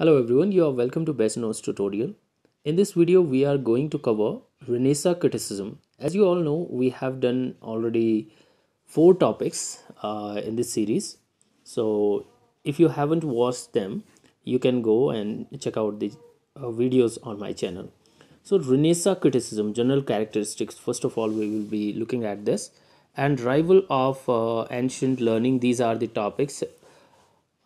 Hello everyone, you are welcome to Best Notes tutorial. In this video, we are going to cover Renaissance criticism. As you all know, we have done already four topics uh, in this series. So if you haven't watched them, you can go and check out the uh, videos on my channel. So Renaissance criticism, general characteristics. First of all, we will be looking at this and rival of uh, ancient learning. These are the topics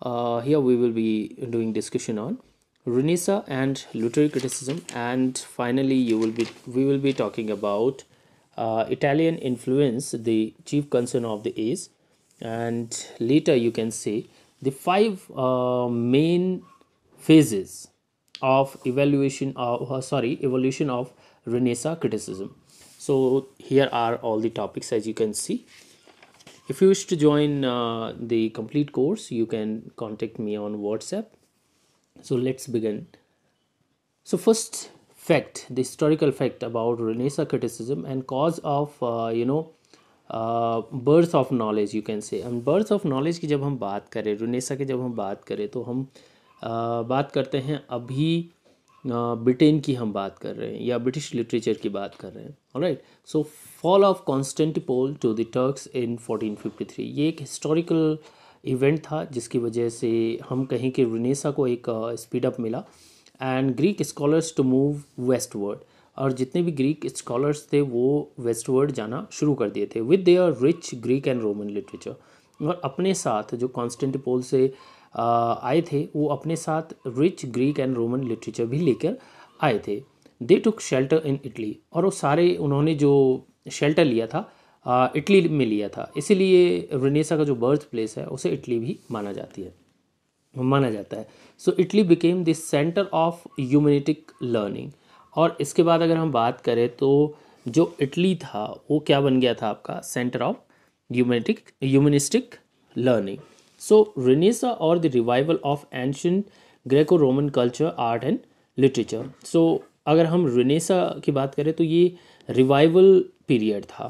uh, here we will be doing discussion on Renaissance and literary criticism and finally you will be we will be talking about uh, Italian influence the chief concern of the age and later you can see the five uh, main phases of evaluation of uh, sorry evolution of Renaissance criticism so here are all the topics as you can see if you wish to join uh, the complete course you can contact me on whatsapp so let's begin so first fact the historical fact about renaissance criticism and cause of uh, you know birth of knowledge you can say हम birth of knowledge की जब हम बात करें रुनेसा की जब हम बात करें तो हम uh, बात करते हैं अभी ब्रिटेन की हम बात कर रहे हैं या ब्रिटिश लिटरेचर की बात कर रहे हैं right so fall of Constantinople to the Turks in 1453 ये एक हिस्टोरिकल इवेंट था जिसकी वजह से हम कहें कि रुनेसा को एक स्पीडअप मिला and Greek scholars to move westward और जितने भी ग्रीक स्कॉलर्स थे वो वेस्टवर्ड जाना शुरू कर दिए थे with their rich Greek and Roman literature और अपने साथ जो कॉन्स्टेंटिपोल से आए थे वो अपने साथ rich Greek and Roman literature भी लेकर आए थे दे टुक शेल्टर इन इटली और वो सारे उन्होंने जो शेल्टर लिया था इटली में लिया था इसीलिए रेनेसा का जो बर्थ प्लेस है उसे इटली भी माना जाती है माना जाता है so Italy became the centre of humanitic learning और इसके बाद अगर हम बात करें तो जो इटली था वो क्या बन गया था आपका centre of humanitic humanistic learning so renaissance और the revival of ancient Greco Roman culture art and literature so अगर हम रिनेसा की बात करें तो ये रिवाइवल पीरियड था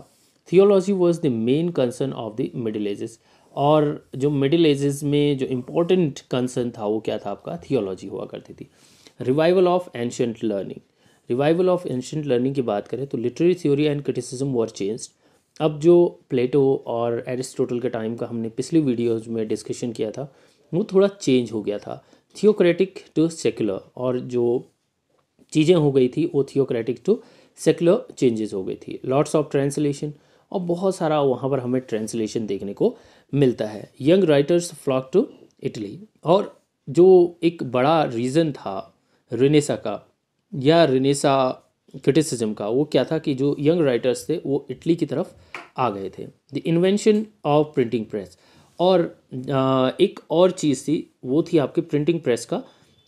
theology was the main concern of the middle ages और जो मिडिल एजेस में जो इम्पोर्टेंट कंसर्न था वो क्या था आपका थियोलॉजी हुआ करती थी revival of ancient learning revival of ancient learning की बात करें तो literary theory and criticism were changed अब जो प्लेटो और एरिस्टोटल के टाइम का हमने पिछली वीडियोज़ में डिस्कशन किया था वो थोड़ा चेंज हो गया था थियोक्रेटिक टू सेकुलर और जो चीज़ें हो गई थी वो थियोक्रेटिक टू सेकुलर चेंजेस हो गई थी लॉट्स ऑफ ट्रांसलेशन और बहुत सारा वहाँ पर हमें ट्रांसलेशन देखने को मिलता है young writers flock to Italy और जो एक बड़ा रीज़न था रिनेसा का या रिनेसा क्रिटिसिज्म का वो क्या था कि जो यंग राइटर्स थे वो इटली की तरफ आ गए थे the invention of printing press और एक और चीज़ थी वो थी आपके प्रिंटिंग प्रेस का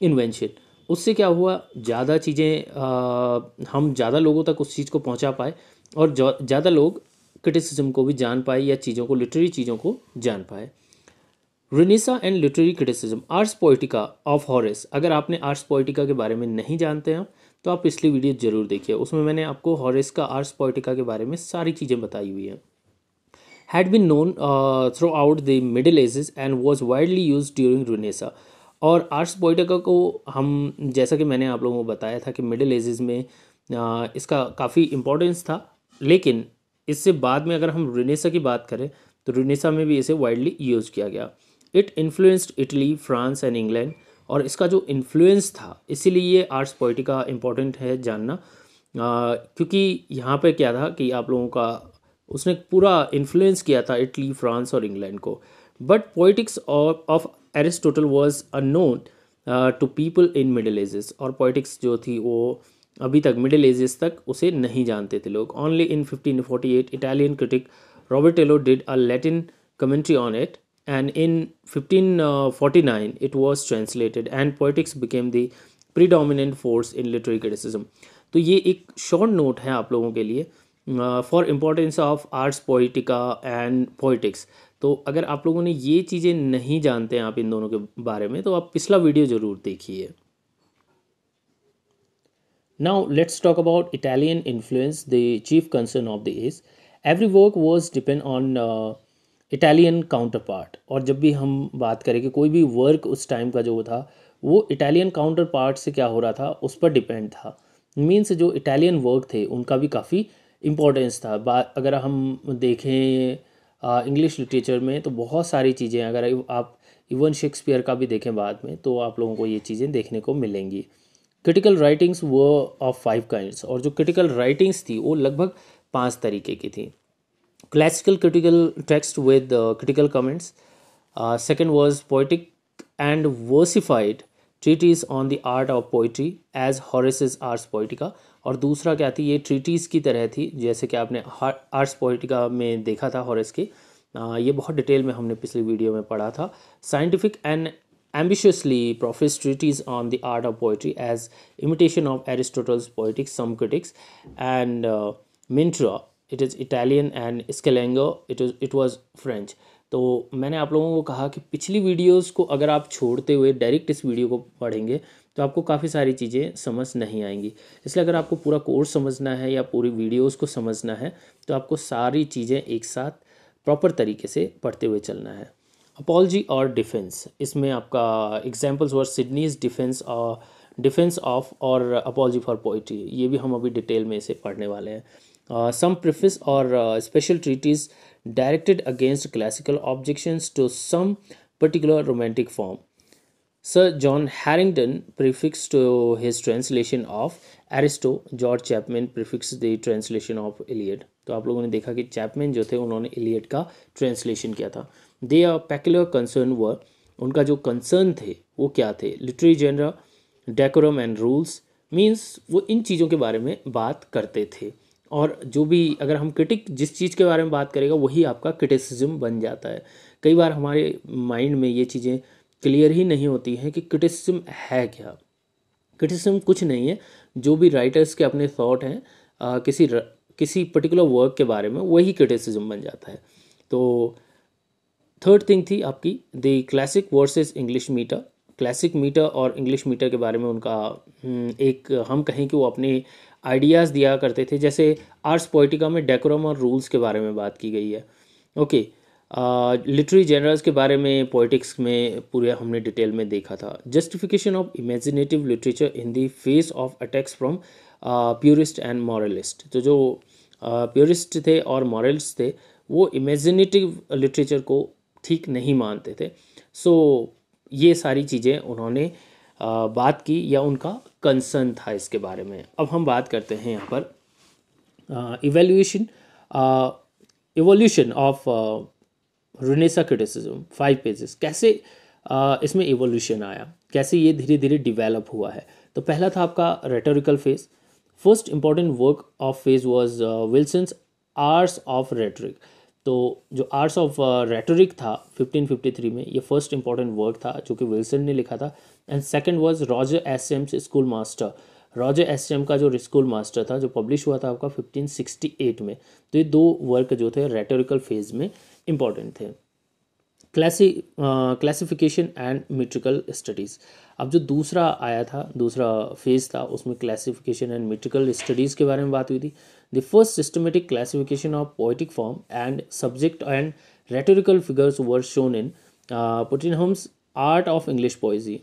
इन्वेंशन उससे क्या हुआ ज़्यादा चीज़ें हम ज़्यादा लोगों तक उस चीज़ को पहुंचा पाए और ज़्यादा लोग क्रिटिसिज्म को भी जान पाए या चीज़ों को लिटरेरी चीज़ों को जान पाए renaissance and literary criticism Ars Poetica of Horace अगर आपने आर्ट्स पोइटिका के बारे में नहीं जानते हैं तो आप पिछली वीडियो ज़रूर देखिए उसमें मैंने आपको हॉरिस का आर्स पोइटिका के बारे में सारी चीज़ें बताई हुई हैं had been known throughout the middle ages and was widely use during Renaissance. और आर्ट्स पोइटिका को हम जैसा कि मैंने आप लोगों को बताया था कि मिडिल एजेस में आ, uh, इसका काफ़ी इम्पोर्टेंस था लेकिन इससे बाद में अगर हम रूनेसा की बात करें तो रूनेसा में भी इसे वाइडली यूज किया गया it influenced Italy France and England और इसका जो इन्फ्लुएंस था इसीलिए ये आर्ट्स पोइटिका इम्पोर्टेंट है जानना आ, क्योंकि यहाँ पे क्या था कि आप लोगों का उसने पूरा इन्फ्लुएंस किया था इटली फ्रांस और इंग्लैंड को but poetics of Aristotle was unknown to people in middle ages और पोइटिक्स जो थी वो अभी तक मिडिल एजेस तक उसे नहीं जानते थे लोग only in eight Italian critic Robortello did a Latin commentary on it and in 1549 it was translated and poetics became the predominant force in literary criticism तो ये एक शॉर्ट नोट है आप लोगों के लिए for importance of Ars Poetica and poetics तो अगर आप लोगों ने ये चीज़ें नहीं जानते हैं आप इन दोनों के बारे में तो आप पिछला वीडियो ज़रूर देखिए Now let's talk about Italian influence, the chief concern of the age. Every work was depend on uh, Italian counterpart और जब भी हम बात करें कि कोई भी वर्क उस टाइम का जो था वो इटालियन काउंटर पार्ट से क्या हो रहा था उस पर डिपेंड था मीन्स जो इटालियन वर्क थे उनका भी काफ़ी इम्पोर्टेंस था बात अगर हम देखें इंग्लिश लिटरेचर में तो बहुत सारी चीज़ें अगर आप इवन शेक्सपियर का भी देखें बाद में तो आप लोगों को ये चीज़ें देखने को मिलेंगी क्रिटिकल राइटिंग्स वो ऑफ फाइव काइंड्स और जो क्रिटिकल राइटिंग्स थी वो लगभग पांच तरीके की थी classical critical text with uh, critical comments. Uh, second was poetic and versified treatise on the art of poetry as Horace's Ars Poetica और दूसरा क्या थी ये ट्रीटीज़ की तरह थी जैसे कि आपने आर्ट्स पोइटिका में देखा था हॉरेस की आ, ये बहुत डिटेल में हमने पिछले वीडियो में पढ़ा था scientific and ambitiously profess treatise on the art of poetry as imitation of Aristotle's poetics some critics and Minturno it is Italian and Scaliger it is it was French तो मैंने आप लोगों को कहा कि पिछली वीडियोस को अगर आप छोड़ते हुए डायरेक्ट इस वीडियो को पढ़ेंगे तो आपको काफ़ी सारी चीज़ें समझ नहीं आएंगी इसलिए अगर आपको पूरा कोर्स समझना है या पूरी वीडियोस को समझना है तो आपको सारी चीज़ें एक साथ प्रॉपर तरीके से पढ़ते हुए चलना है अपॉलजी और डिफेंस इसमें आपका एग्जाम्पल्स और सिडनीज डिफेंस और डिफेंस ऑफ और अपॉलजी फॉर पोइट्री ये भी हम अभी डिटेल में इसे पढ़ने वाले हैं सम प्रिफिस और special treatise directed against classical objections to some particular romantic form Sir John Harington prefix to his translation of Ariosto George Chapman prefix the translation of Eliot तो आप लोगों ने देखा कि चैपमैन जो थे उन्होंने एलियट का ट्रांसलेशन किया था दे आर पैकुलर कंसर्न व उनका जो कंसर्न थे वो क्या थे literary genre decorum and rules means वो इन चीज़ों के बारे में बात करते थे और जो भी अगर हम क्रिटिक जिस चीज़ के बारे में बात करेगा वही आपका क्रिटिसिज्म बन जाता है कई बार हमारे माइंड में ये चीज़ें क्लियर ही नहीं होती हैं कि क्रिटिसिज्म है क्या क्रिटिसिज्म कुछ नहीं है जो भी राइटर्स के अपने थॉट हैं किसी र, किसी पर्टिकुलर वर्क के बारे में वही क्रिटिसिज्म बन जाता है तो थर्ड थिंग थी आपकी the classic versus English metre classic metre और इंग्लिश मीटर के बारे में उनका हम्म, एक हम कहें कि वो अपने आइडियाज़ दिया करते थे जैसे आर्ट्स पोइटिका में डेकोरम और रूल्स के बारे में बात की गई है ओके लिटरी जनरल्स के बारे में पोइटिक्स में पूरे हमने डिटेल में देखा था justification of imaginative literature in the face of attacks from purist and moralist तो जो प्योरिस्ट थे और मॉरल्स थे वो इमेजिनेटिव लिटरेचर को ठीक नहीं मानते थे सो so, ये सारी चीज़ें उन्होंने बात की या उनका कंसर्न था इसके बारे में अब हम बात करते हैं यहाँ पर evaluation evolution of renaissance criticism five pages कैसे uh, इसमें इवोल्यूशन आया कैसे ये धीरे धीरे डिवेलप हुआ है तो पहला था आपका rhetorical phase first important work of phase was Wilson's arts of rhetoric तो जो आर्ट्स ऑफ रेटोरिक था 1553 में ये फर्स्ट इंपॉर्टेंट वर्क था जो कि विल्सन ने लिखा था and second was Roger Ascham's school master Roger Ascham का जो स्कूल मास्टर था जो पब्लिश हुआ था आपका 1568 में तो ये दो वर्क जो थे रेटोरिकल फेज में इंपॉर्टेंट थे class classification and metrical studies अब जो दूसरा आया था दूसरा फेज़ था उसमें क्लासिफिकेशन एंड मेट्रिकल स्टडीज़ के बारे में बात हुई थी the first systematic classification of poetic form and subject and rhetorical figures were shown in Holmes art of English poesy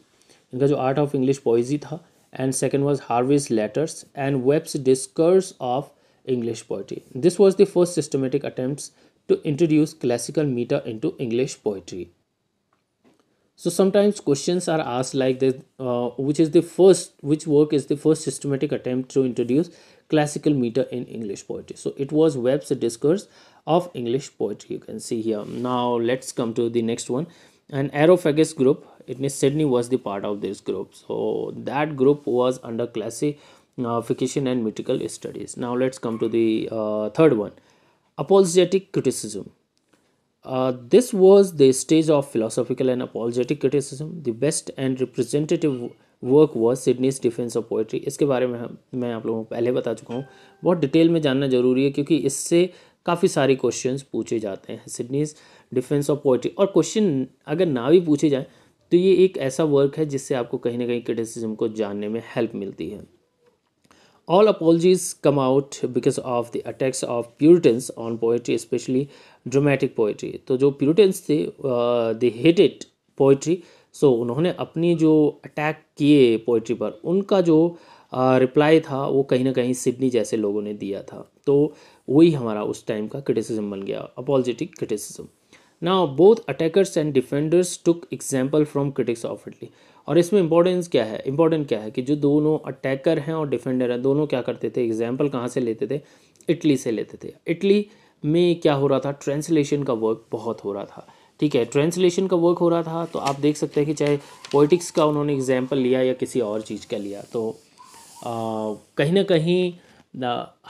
इनका जो आर्ट ऑफ इंग्लिश पोइजी था and second was Harvey's letters and Webbe's discourse of English poetry this was the first systematic attempt to introduce classical meter into English poetry. So sometimes questions are asked like this, uh, which is the first, which work is the first systematic attempt to introduce classical meter in English poetry. So it was Webb's discourse of English poetry. You can see here. Now let's come to the next one. An Aerophagus group, it means Sydney was the part of this group. So that group was under classification and metrical studies. Now let's come to the uh, third one. Apologetic criticism. Uh, this was the stage of philosophical and apologetic criticism. The best and representative work was Sidney's defence of poetry इसके बारे में हम मैं आप लोगों को पहले बता चुका हूँ बहुत डिटेल में जानना जरूरी है क्योंकि इससे काफ़ी सारे क्वेश्चन पूछे जाते हैं सिडनीस डिफेंस ऑफ पोइट्री और क्वेश्चन अगर ना भी पूछे जाए तो ये एक ऐसा वर्क है जिससे आपको कहीं ना कहीं क्रिटिसिज्म को जानने में हेल्प मिलती है All apologies come out because of the attacks of Puritans on poetry, especially dramatic poetry. तो जो Puritans थे they hated poetry so उन्होंने अपनी जो attack किए poetry पर उनका जो रिप्लाई uh, था वो कहीं ना कहीं सिडनी जैसे लोगों ने दिया था तो वही हमारा उस टाइम का क्रिटिसिज्म बन गया apologetic criticism now both attackers and defenders took example from critics of Italy और इसमें इंपॉर्टेंस क्या है इंपॉर्टेंट क्या है कि जो दोनों अटैकर हैं और डिफेंडर हैं दोनों क्या करते थे एग्जाम्पल कहाँ से लेते थे इटली से लेते थे इटली में क्या हो रहा था ट्रांसलेशन का वर्क बहुत हो रहा था ठीक है ट्रांसलेशन का वर्क हो रहा था तो आप देख सकते हैं कि चाहे पोइटिक्स का उन्होंने एग्जाम्पल लिया या किसी और चीज़ का लिया तो आ, कहीं ना कहीं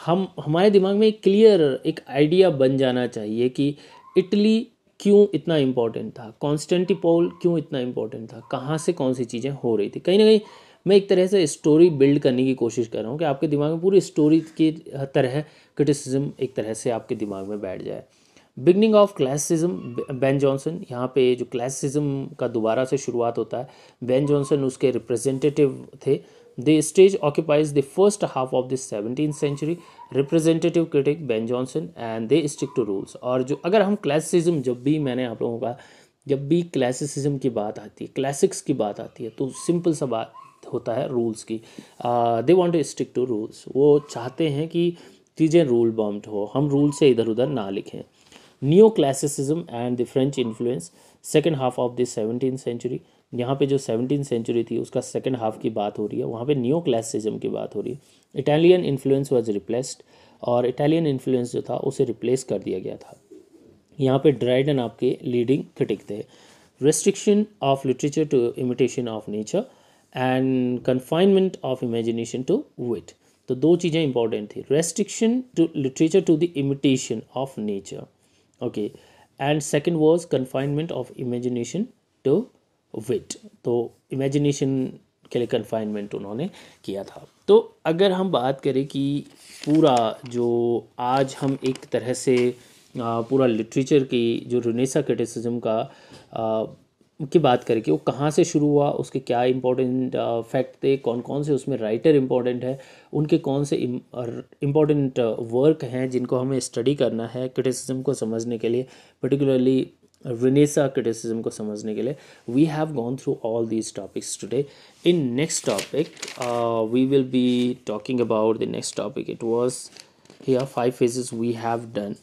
हम हमारे दिमाग में एक क्लियर एक आइडिया बन जाना चाहिए कि इटली क्यों इतना इम्पोर्टेंट था कॉन्स्टेंटिपोल क्यों इतना इम्पोर्टेंट था कहाँ से कौन सी चीज़ें हो रही थी कहीं ना कहीं मैं एक तरह से स्टोरी बिल्ड करने की कोशिश कर रहा हूँ कि आपके दिमाग में पूरी स्टोरी की तरह क्रिटिसिज्म एक तरह से आपके दिमाग में बैठ जाए beginning of classicism Ben Jonson यहाँ पे जो क्लासिज्म का दोबारा से शुरुआत होता है बेन जॉनसन उसके रिप्रेजेंटेटिव थे The stage occupies the first half of the 17th century. Representative critic Ben Jonson and they stick to rules और जो अगर हम क्लासिसिज्म जब भी मैंने आप लोगों का जब भी क्लासिसिज्म की बात आती है क्लासिक्स की बात आती है तो सिंपल सा बात होता है रूल्स की they want to stick to rules वो चाहते हैं कि चीज़ें रूल बम्ड हो हम रूल से इधर उधर ना लिखें new classicism and the French influence second half of the seventeen century यहाँ पे जो सेवनटीन सेंचुरी थी उसका सेकेंड हाफ की बात हो रही है वहाँ पे न्यू क्लासिज्म की बात हो रही है इटालियन इन्फ्लुएंस वॉज रिप्लेस्ड और इटालियन इन्फ्लुएंस जो था उसे रिप्लेस कर दिया गया था यहाँ पे ड्राइडन आपके लीडिंग क्रिटिक थे restriction of literature to imitation of nature and confinement of imagination to wit तो दो चीज़ें इंपॉर्टेंट थी restriction to literature to the imitation of nature okay and second was confinement of imagination to wit तो imagination के लिए confinement उन्होंने किया था तो अगर हम बात करें कि पूरा जो आज हम एक तरह से पूरा लिटरेचर की जो रुनेसा क्रिटिसिज्म का आ, की बात करें कि वो कहाँ से शुरू हुआ उसके क्या इम्पोर्टेंट फैक्ट थे कौन कौन से उसमें राइटर इम्पोर्टेंट है उनके कौन से इम्पोर्टेंट वर्क हैं जिनको हमें स्टडी करना है क्रिटिसिज्म को समझने के लिए पर्टिकुलरली Renaissance criticism को समझने के लिए we have gone through all these topics today. In next topic, uh, we will be talking about the next topic. It was here five phases we have done.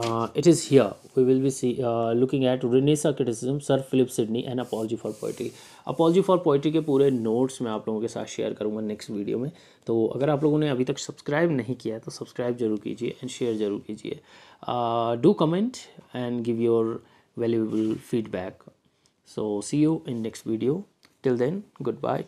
uh, it is here we will be see, uh, looking at Renaissance criticism sir philip sidney and apology for poetry apology for poetry के पूरे notes मैं आप लोगों के साथ share करूँगा next video में तो अगर आप लोगों ने अभी तक subscribe नहीं किया तो subscribe जरूर कीजिए and share जरूर कीजिए uh, do comment and give your valuable feedback so see you in next video till then goodbye